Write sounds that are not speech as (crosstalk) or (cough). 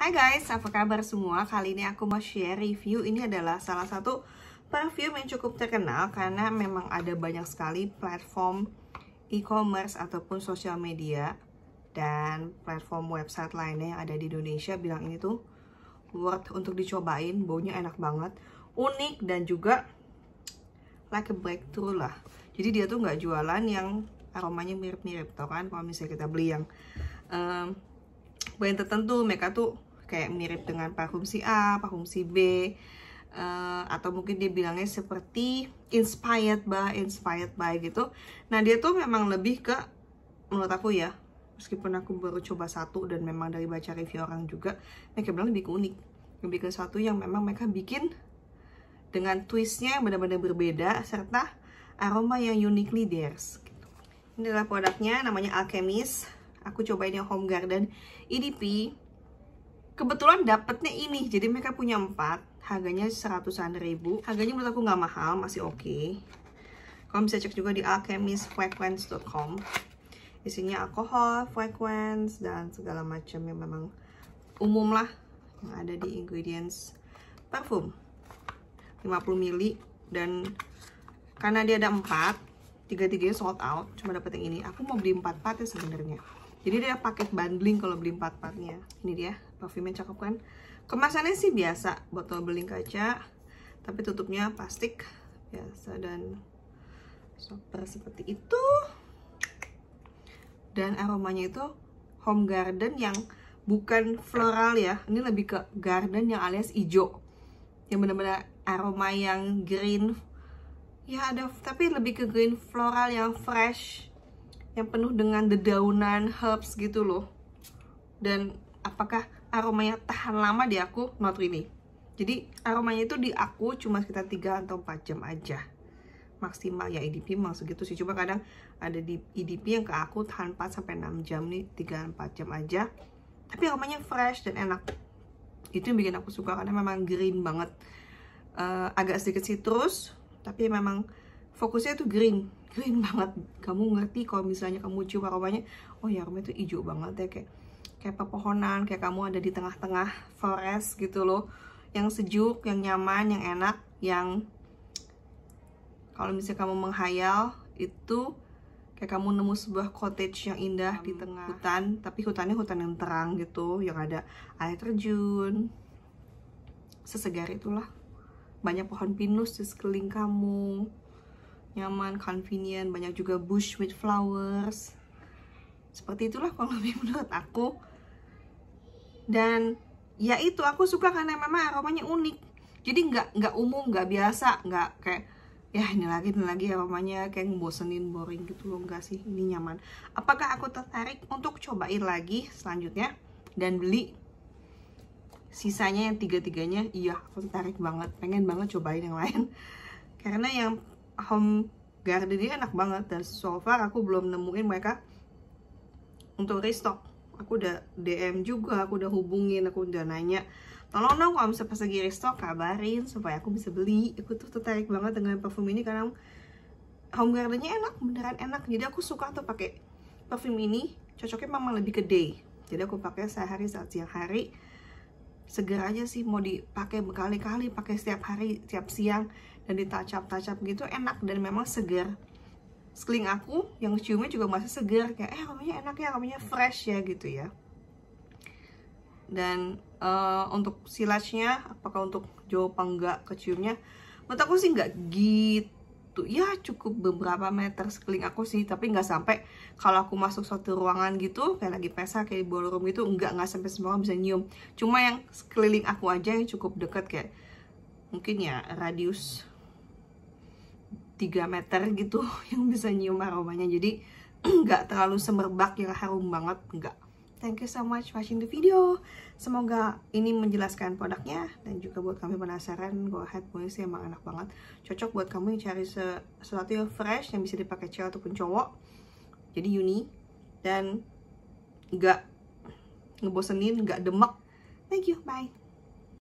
Hai guys, apa kabar semua? Kali ini aku mau share review Ini adalah salah satu perfume yang cukup terkenal Karena memang ada banyak sekali platform e-commerce ataupun sosial media Dan platform website lainnya yang ada di Indonesia Bilang ini tuh worth untuk dicobain Baunya enak banget Unik dan juga like a breakthrough lah Jadi dia tuh nggak jualan yang aromanya mirip-mirip Tau kan kalau misalnya kita beli yang um, brand tertentu mereka tuh kayak mirip dengan parfum si A, parfum si B uh, atau mungkin dia bilangnya seperti inspired by, inspired by gitu. Nah dia tuh memang lebih ke menurut aku ya, meskipun aku baru coba satu dan memang dari baca review orang juga, mereka bilang lebih unik, lebih ke satu yang memang mereka bikin dengan twistnya yang benar-benar berbeda serta aroma yang uniquely theirs. Gitu. Ini adalah produknya, namanya Alchemist. Aku cobain yang Home Garden EDP kebetulan dapetnya ini jadi mereka punya empat harganya seratusan ribu harganya menurut aku nggak mahal masih oke okay. kamu bisa cek juga di alchemistfrequence.com isinya alkohol, frequence dan segala macam yang memang umum lah yang ada di ingredients parfum 50 mili dan karena dia ada empat tiga-tiganya sold out cuma dapet yang ini aku mau beli 4 ya sebenarnya jadi dia paket bundling kalau beli empat partnya ini dia parfumnya cakep kan kemasannya sih biasa botol beling kaca tapi tutupnya plastik biasa dan super seperti itu dan aromanya itu home garden yang bukan floral ya ini lebih ke garden yang alias hijau yang benar-benar aroma yang green ya ada tapi lebih ke green floral yang fresh yang penuh dengan dedaunan herbs gitu loh dan apakah aromanya tahan lama di aku not really jadi aromanya itu di aku cuma sekitar 3 atau 4 jam aja maksimal ya EDP maksud gitu sih cuma kadang ada di EDP yang ke aku tahan 4 sampai 6 jam nih 3 4 jam aja tapi aromanya fresh dan enak itu yang bikin aku suka karena memang green banget uh, agak sedikit citrus tapi memang fokusnya itu green genuine banget kamu ngerti kalau misalnya kamu cium aromanya oh ya aromanya itu hijau banget ya kayak kayak pepohonan kayak kamu ada di tengah-tengah forest gitu loh yang sejuk yang nyaman yang enak yang kalau misalnya kamu menghayal itu kayak kamu nemu sebuah cottage yang indah um, di tengah hutan tapi hutannya hutan yang terang gitu yang ada air terjun sesegar itulah banyak pohon pinus di sekeliling kamu nyaman, convenient, banyak juga bush with flowers. Seperti itulah kalau lebih (laughs) menurut aku. Dan ya itu aku suka karena memang aromanya unik. Jadi nggak nggak umum, nggak biasa, nggak kayak ya ini lagi ini lagi aromanya kayak ngebosenin boring gitu loh enggak sih ini nyaman apakah aku tertarik untuk cobain lagi selanjutnya dan beli sisanya yang tiga-tiganya iya aku tertarik banget pengen banget cobain yang lain (laughs) karena yang home garden ini enak banget dan so far aku belum nemuin mereka untuk restock aku udah DM juga aku udah hubungin aku udah nanya tolong dong kalau misalnya pas lagi restock kabarin supaya aku bisa beli aku tuh tertarik banget dengan parfum ini karena home gardennya enak beneran enak jadi aku suka tuh pakai parfum ini cocoknya memang lebih ke day jadi aku pakai sehari saat siang hari seger aja sih mau dipakai berkali-kali pakai setiap hari setiap siang dan ditacap-tacap gitu enak dan memang segar sekeling aku yang ciumnya juga masih segar kayak eh aromanya enak ya aromanya fresh ya gitu ya dan uh, untuk silasnya apakah untuk jauh apa enggak keciumnya menurut aku sih enggak gitu ya cukup beberapa meter sekeliling aku sih tapi nggak sampai kalau aku masuk suatu ruangan gitu kayak lagi pesta kayak di ballroom gitu enggak nggak sampai semua bisa nyium cuma yang sekeliling aku aja yang cukup dekat kayak mungkin ya radius 3 meter gitu (laughs) yang bisa nyium aromanya jadi (clears throat) nggak terlalu semerbak yang harum banget nggak thank you so much watching the video semoga ini menjelaskan produknya dan juga buat kami penasaran go ahead punya sih emang enak banget cocok buat kamu yang cari sesuatu yang fresh yang bisa dipakai cewek ataupun cowok jadi uni dan nggak ngebosenin nggak demek thank you bye